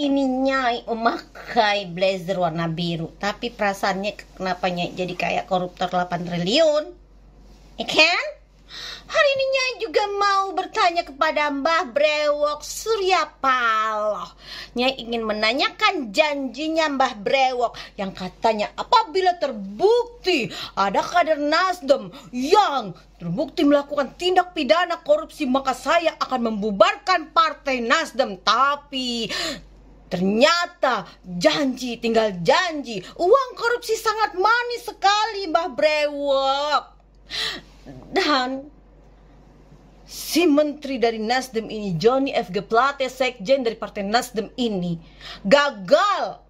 ininya memakai blazer warna biru tapi perasaannya kenapa nyai jadi kayak koruptor 8 triliun ikan ya hari ini Nyai juga mau bertanya kepada Mbah Brewok Surya Paloh Nyai ingin menanyakan janjinya Mbah Brewok yang katanya apabila terbukti ada kader Nasdem yang terbukti melakukan tindak pidana korupsi maka saya akan membubarkan partai Nasdem tapi Ternyata janji tinggal janji. Uang korupsi sangat manis sekali, Mbah Brewok. Dan si menteri dari Nasdem ini, Johnny F. G Plate, sekjen dari Partai Nasdem ini, gagal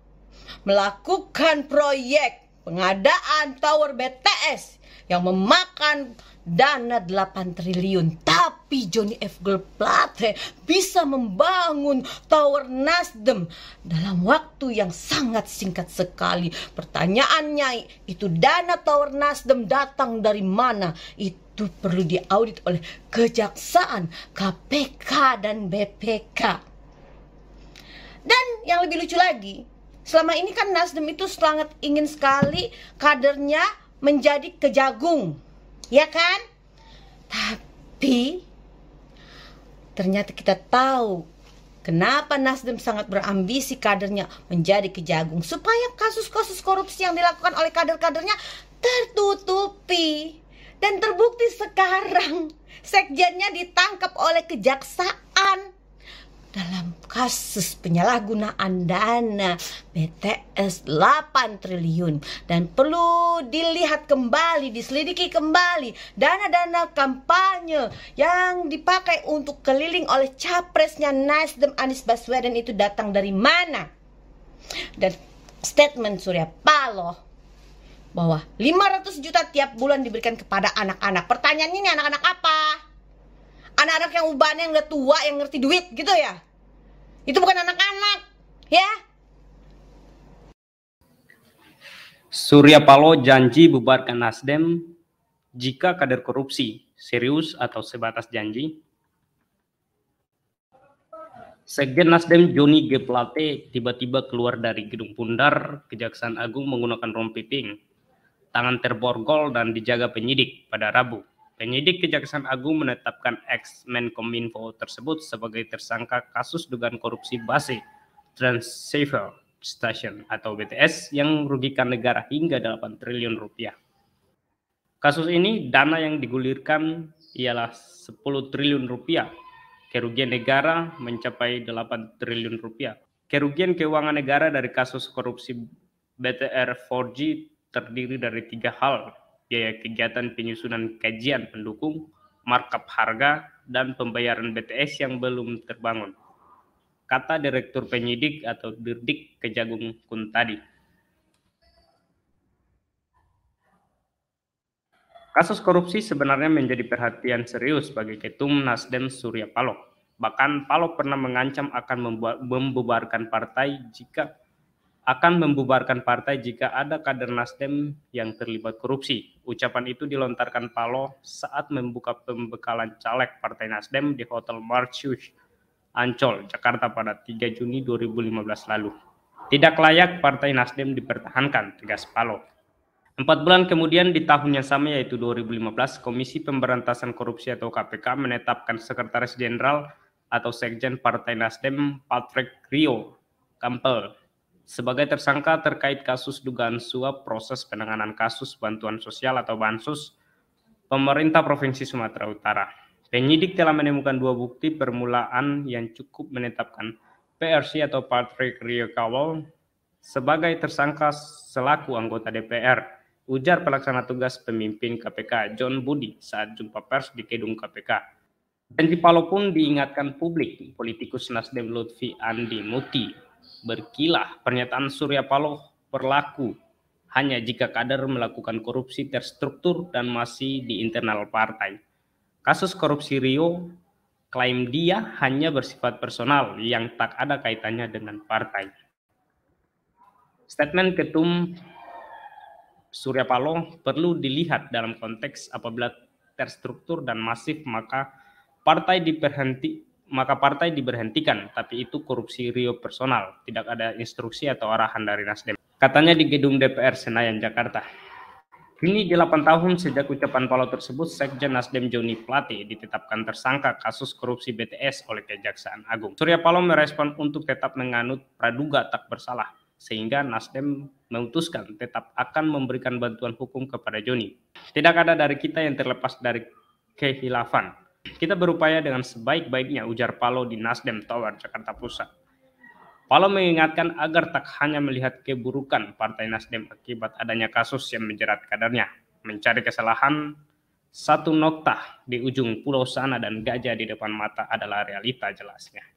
melakukan proyek pengadaan tower BTS yang memakan dana 8 triliun. Tapi tapi Johnny F. Gelplate bisa membangun Tower Nasdem dalam waktu yang sangat singkat sekali. Pertanyaannya itu dana Tower Nasdem datang dari mana? Itu perlu diaudit oleh Kejaksaan, KPK, dan BPK. Dan yang lebih lucu lagi, selama ini kan Nasdem itu sangat ingin sekali kadernya menjadi kejagung, ya kan? Tapi Ternyata kita tahu Kenapa Nasdem sangat berambisi kadernya menjadi kejagung supaya kasus-kasus korupsi yang dilakukan oleh kader-kadernya tertutupi dan terbukti sekarang sekjennya ditangkap oleh kejaksaan dalam kasus penyalahgunaan dana BTS 8 triliun dan perlu dilihat kembali, diselidiki kembali dana-dana kampanye yang dipakai untuk keliling oleh capresnya Nasdem Anies Baswedan itu datang dari mana? Dan statement Surya Paloh bahwa 500 juta tiap bulan diberikan kepada anak-anak. Pertanyaannya ini anak-anak apa? Anak-anak yang ubannya yang udah tua, yang ngerti duit gitu ya? Itu bukan anak-anak, ya. Surya Paloh janji bubarkan Nasdem jika kader korupsi serius atau sebatas janji. Sekjen Nasdem Joni G. Plate tiba-tiba keluar dari gedung Pundar Kejaksaan Agung menggunakan rompi pink, tangan terborgol dan dijaga penyidik pada Rabu. Penyidik Kejaksaan Agung menetapkan ex Menkominfo tersebut sebagai tersangka kasus dugaan korupsi base Transceiver Station atau BTS yang merugikan negara hingga 8 triliun rupiah. Kasus ini dana yang digulirkan ialah 10 triliun rupiah. Kerugian negara mencapai 8 triliun rupiah. Kerugian keuangan negara dari kasus korupsi BTR 4G terdiri dari tiga hal, biaya kegiatan penyusunan kajian pendukung, markup harga, dan pembayaran BTS yang belum terbangun. Kata Direktur Penyidik atau Dirdik Kejagung Kuntadi. Kasus korupsi sebenarnya menjadi perhatian serius bagi Ketum Nasdem Surya Paloh. Bahkan Paloh pernah mengancam akan membuat, membubarkan partai jika akan membubarkan partai jika ada kader Nasdem yang terlibat korupsi. Ucapan itu dilontarkan Paloh saat membuka pembekalan caleg Partai Nasdem di Hotel Marcius Ancol, Jakarta pada 3 Juni 2015 lalu. Tidak layak Partai Nasdem dipertahankan, tegas Paloh. Empat bulan kemudian di tahun yang sama yaitu 2015, Komisi Pemberantasan Korupsi atau KPK menetapkan Sekretaris Jenderal atau Sekjen Partai Nasdem Patrick Rio Campbell sebagai tersangka terkait kasus dugaan suap proses penanganan kasus bantuan sosial atau bansos pemerintah Provinsi Sumatera Utara. Penyidik telah menemukan dua bukti permulaan yang cukup menetapkan PRC atau Patrick Rio Kawal sebagai tersangka selaku anggota DPR. Ujar pelaksana tugas pemimpin KPK John Budi saat jumpa pers di gedung KPK. Dan di pun diingatkan publik, politikus Nasdem Lutfi Andi Muti berkilah pernyataan Surya Paloh berlaku hanya jika kader melakukan korupsi terstruktur dan masih di internal partai. Kasus korupsi Rio klaim dia hanya bersifat personal yang tak ada kaitannya dengan partai. Statement ketum Surya Paloh perlu dilihat dalam konteks apabila terstruktur dan masif maka partai diperhenti maka partai diberhentikan, tapi itu korupsi Rio personal, tidak ada instruksi atau arahan dari Nasdem. Katanya di gedung DPR Senayan, Jakarta. Kini 8 tahun sejak ucapan Paloh tersebut, Sekjen Nasdem Joni Plati ditetapkan tersangka kasus korupsi BTS oleh Kejaksaan Agung. Surya Paloh merespon untuk tetap menganut praduga tak bersalah, sehingga Nasdem memutuskan tetap akan memberikan bantuan hukum kepada Joni. Tidak ada dari kita yang terlepas dari kehilafan, kita berupaya dengan sebaik-baiknya ujar Palo di Nasdem Tower, Jakarta Pusat. Palo mengingatkan agar tak hanya melihat keburukan Partai Nasdem akibat adanya kasus yang menjerat kadernya, mencari kesalahan satu nokta di ujung pulau sana dan gajah di depan mata adalah realita jelasnya.